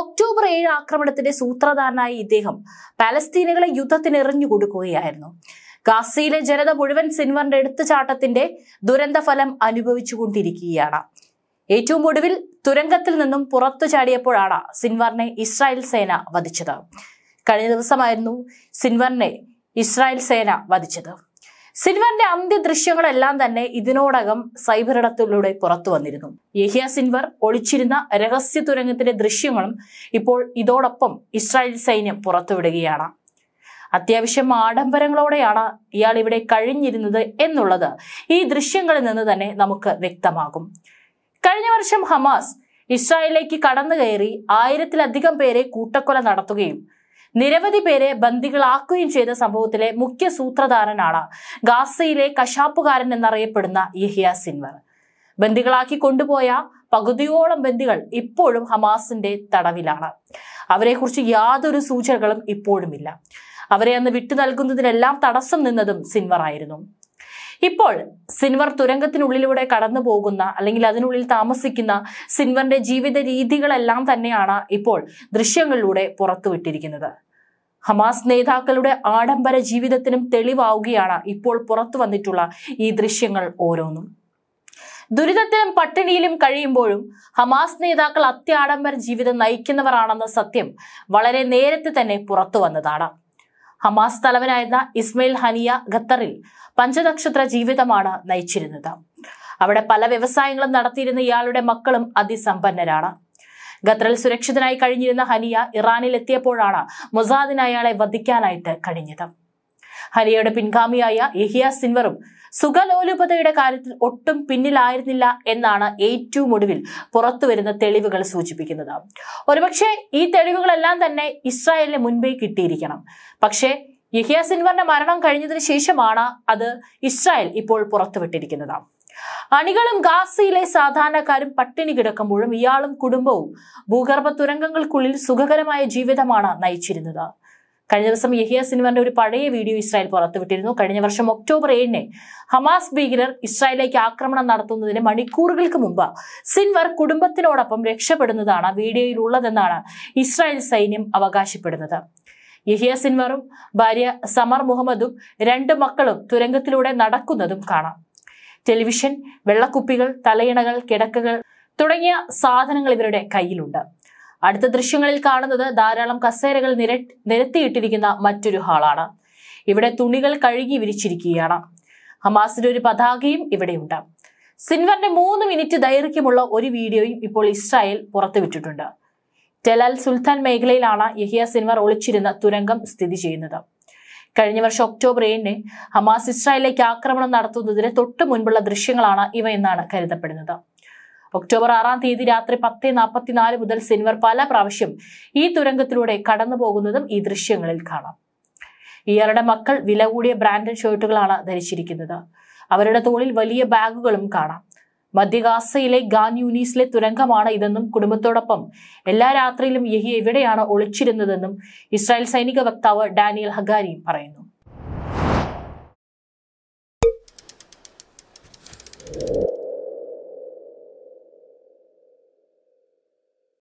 October ഏഴ് ആക്രമണത്തിന്റെ സൂത്രധാരനായി ഇദ്ദേഹം പാലസ്തീനുകളെ യുദ്ധത്തിന് എറിഞ്ഞുകൊടുക്കുകയായിരുന്നു ഗാസയിലെ ജനത മുഴുവൻ സിൻവറിന്റെ എടുത്തുചാട്ടത്തിന്റെ ദുരന്തഫലം അനുഭവിച്ചുകൊണ്ടിരിക്കുകയാണ് ഏറ്റവും ഒടുവിൽ തുരങ്കത്തിൽ നിന്നും പുറത്തു ചാടിയപ്പോഴാണ് സിൻവറിനെ ഇസ്രായേൽ സേന വധിച്ചത് കഴിഞ്ഞ ദിവസമായിരുന്നു സിൻവറിനെ ഇസ്രായേൽ സേന വധിച്ചത് സിൻവറിന്റെ അന്ത്യദൃശ്യങ്ങളെല്ലാം തന്നെ ഇതിനോടകം സൈബറിടത്തിലൂടെ പുറത്തു വന്നിരുന്നു യഹിയ സിൻവർ ഒളിച്ചിരുന്ന രഹസ്യ തുരങ്കത്തിന്റെ ദൃശ്യങ്ങളും ഇപ്പോൾ ഇതോടൊപ്പം ഇസ്രായേൽ സൈന്യം പുറത്തുവിടുകയാണ് അത്യാവശ്യം ആഡംബരങ്ങളോടെയാണ് ഇയാൾ ഇവിടെ കഴിഞ്ഞിരുന്നത് എന്നുള്ളത് ഈ ദൃശ്യങ്ങളിൽ നിന്ന് തന്നെ നമുക്ക് വ്യക്തമാകും കഴിഞ്ഞ വർഷം ഹമാസ് ഇസ്രായേലിലേക്ക് കടന്നു കയറി ആയിരത്തിലധികം പേരെ കൂട്ടക്കൊല നടത്തുകയും നിരവധി പേരെ ബന്ദികളാക്കുകയും ചെയ്ത സംഭവത്തിലെ മുഖ്യ സൂത്രധാരനാണ് ഗാസയിലെ കശാപ്പുകാരൻ എന്നറിയപ്പെടുന്ന യഹിയ സിൻവർ ബന്ദികളാക്കി കൊണ്ടുപോയ പകുതിയോളം ബന്ദികൾ ഇപ്പോഴും ഹമാസിന്റെ തടവിലാണ് അവരെക്കുറിച്ച് യാതൊരു സൂചനകളും ഇപ്പോഴുമില്ല അവരെ അന്ന് വിട്ടു നൽകുന്നതിനെല്ലാം തടസ്സം നിന്നതും സിൻവർ ആയിരുന്നു ഇപ്പോൾ സിൻവർ തുരങ്കത്തിനുള്ളിലൂടെ കടന്നു പോകുന്ന അല്ലെങ്കിൽ അതിനുള്ളിൽ താമസിക്കുന്ന സിൻവറിന്റെ ജീവിത രീതികളെല്ലാം തന്നെയാണ് ഇപ്പോൾ ദൃശ്യങ്ങളിലൂടെ പുറത്തുവിട്ടിരിക്കുന്നത് ഹമാസ് നേതാക്കളുടെ ആഡംബര ജീവിതത്തിനും തെളിവാവുകയാണ് ഇപ്പോൾ പുറത്തു വന്നിട്ടുള്ള ഈ ദൃശ്യങ്ങൾ ഓരോന്നും ദുരിതത്തിലും പട്ടിണിയിലും കഴിയുമ്പോഴും ഹമാസ് നേതാക്കൾ അത്യാഡംബര ജീവിതം നയിക്കുന്നവരാണെന്ന സത്യം വളരെ നേരത്തെ തന്നെ പുറത്തു വന്നതാണ് ഹമാസ് തലവനായിരുന്ന ഇസ്മയിൽ ഹനിയ ഖത്തറിൽ പഞ്ചനക്ഷത്ര ജീവിതമാണ് നയിച്ചിരുന്നത് അവിടെ പല വ്യവസായങ്ങളും നടത്തിയിരുന്ന ഇയാളുടെ മക്കളും അതിസമ്പന്നരാണ് ഖത്തറിൽ സുരക്ഷിതനായി കഴിഞ്ഞിരുന്ന ഹനിയ ഇറാനിൽ എത്തിയപ്പോഴാണ് മൊസാദിന് അയാളെ വധിക്കാനായിട്ട് കഴിഞ്ഞത് ഹനിയയുടെ പിൻഗാമിയായ യഹിയ സിൻവറും സുഖലോലുപതയുടെ കാര്യത്തിൽ ഒട്ടും പിന്നിലായിരുന്നില്ല എന്നാണ് ഏറ്റവും ഒടുവിൽ വരുന്ന തെളിവുകൾ സൂചിപ്പിക്കുന്നത് ഒരുപക്ഷെ ഈ തെളിവുകളെല്ലാം തന്നെ ഇസ്രായേലിന് മുൻപേ കിട്ടിയിരിക്കണം പക്ഷേ യഹിയ സിൻവറിന്റെ മരണം കഴിഞ്ഞതിന് ശേഷമാണ് അത് ഇസ്രായേൽ ഇപ്പോൾ പുറത്തുവിട്ടിരിക്കുന്നത് അണികളും ഗാസയിലെ സാധാരണക്കാരും പട്ടിണി കിടക്കുമ്പോഴും ഇയാളും കുടുംബവും ഭൂഗർഭ തുരങ്കങ്ങൾക്കുള്ളിൽ സുഖകരമായ ജീവിതമാണ് നയിച്ചിരുന്നത് കഴിഞ്ഞ ദിവസം യഹിയ സിനിമന്റെ ഒരു പഴയ വീഡിയോ ഇസ്രായേൽ പുറത്തുവിട്ടിരുന്നു കഴിഞ്ഞ വർഷം ഒക്ടോബർ ഏഴിന് ഹമാസ് ഭീകരർ ഇസ്രായേലിലേക്ക് ആക്രമണം നടത്തുന്നതിന് മണിക്കൂറുകൾക്ക് മുമ്പ് സിൻവർ കുടുംബത്തിനോടൊപ്പം രക്ഷപ്പെടുന്നതാണ് വീഡിയോയിലുള്ളതെന്നാണ് ഇസ്രായേൽ സൈന്യം അവകാശപ്പെടുന്നത് യഹിയ സിൻവറും ഭാര്യ സമർ മുഹമ്മദും രണ്ട് മക്കളും തുരങ്കത്തിലൂടെ നടക്കുന്നതും കാണാം ടെലിവിഷൻ വെള്ളക്കുപ്പികൾ തലയിണകൾ കിടക്കകൾ തുടങ്ങിയ സാധനങ്ങൾ ഇവരുടെ കയ്യിലുണ്ട് അടുത്ത ദൃശ്യങ്ങളിൽ കാണുന്നത് ധാരാളം കസേരകൾ നിര നിരത്തിയിട്ടിരിക്കുന്ന മറ്റൊരു ഹാളാണ് ഇവിടെ തുണികൾ കഴുകി വിരിച്ചിരിക്കുകയാണ് ഹമാസിന്റെ ഒരു പതാകയും ഇവിടെയുണ്ട് സിൻവറിന്റെ മൂന്ന് മിനിറ്റ് ദൈർഘ്യമുള്ള ഒരു വീഡിയോയും ഇപ്പോൾ ഇസ്രായേൽ പുറത്തുവിട്ടിട്ടുണ്ട് ടെലാൽ സുൽത്താൻ മേഖലയിലാണ് യഹിയ സിൻവർ ഒളിച്ചിരുന്ന തുരങ്കം സ്ഥിതി ചെയ്യുന്നത് കഴിഞ്ഞ വർഷം ഒക്ടോബർ ഏഴിന് ഹമാസ് ഇസ്രായേലിലേക്ക് ആക്രമണം നടത്തുന്നതിന് തൊട്ടു മുൻപുള്ള ദൃശ്യങ്ങളാണ് ഇവ എന്നാണ് കരുതപ്പെടുന്നത് ഒക്ടോബർ ആറാം തീയതി രാത്രി പത്ത് നാൽപ്പത്തിനാല് മുതൽ സിൻവർ പല പ്രാവശ്യം ഈ തുരങ്കത്തിലൂടെ കടന്നു പോകുന്നതും ഈ ദൃശ്യങ്ങളിൽ കാണാം ഇയാളുടെ മക്കൾ വില കൂടിയ ബ്രാൻഡഡ് ഷർട്ടുകളാണ് ധരിച്ചിരിക്കുന്നത് അവരുടെ തോളിൽ വലിയ ബാഗുകളും കാണാം മധ്യഗാസയിലെ ഗാൻ യൂനീസിലെ തുരങ്കമാണ് ഇതെന്നും കുടുംബത്തോടൊപ്പം എല്ലാ രാത്രിയിലും യഹി എവിടെയാണ് ഒളിച്ചിരുന്നതെന്നും ഇസ്രായേൽ സൈനിക വക്താവ് ഡാനിയൽ ഹഗാരി പറയുന്നു